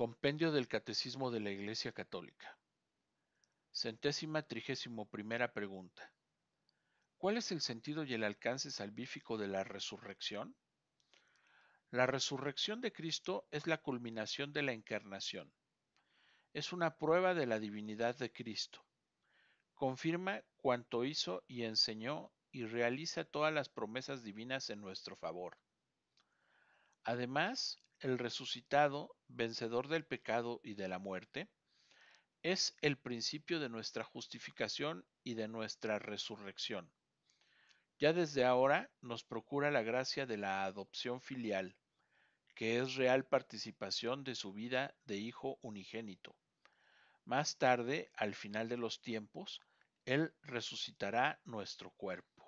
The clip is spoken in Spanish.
Compendio del Catecismo de la Iglesia Católica. Centésima trigésimo primera pregunta. ¿Cuál es el sentido y el alcance salvífico de la resurrección? La resurrección de Cristo es la culminación de la encarnación. Es una prueba de la divinidad de Cristo. Confirma cuanto hizo y enseñó y realiza todas las promesas divinas en nuestro favor. Además, el resucitado, vencedor del pecado y de la muerte, es el principio de nuestra justificación y de nuestra resurrección. Ya desde ahora nos procura la gracia de la adopción filial, que es real participación de su vida de hijo unigénito. Más tarde, al final de los tiempos, Él resucitará nuestro cuerpo.